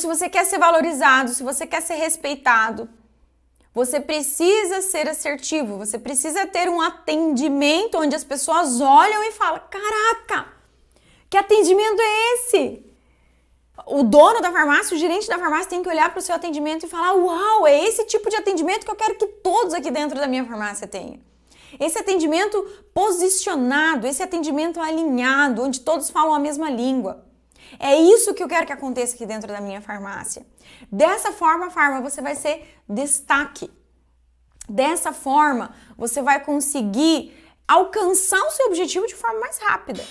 Se você quer ser valorizado, se você quer ser respeitado, você precisa ser assertivo, você precisa ter um atendimento onde as pessoas olham e falam: Caraca, que atendimento é esse? O dono da farmácia, o gerente da farmácia tem que olhar para o seu atendimento e falar: Uau, é esse tipo de atendimento que eu quero que todos aqui dentro da minha farmácia tenham. Esse atendimento posicionado, esse atendimento alinhado, onde todos falam a mesma língua. É isso que eu quero que aconteça aqui dentro da minha farmácia. Dessa forma, farma, você vai ser destaque. Dessa forma, você vai conseguir alcançar o seu objetivo de forma mais rápida.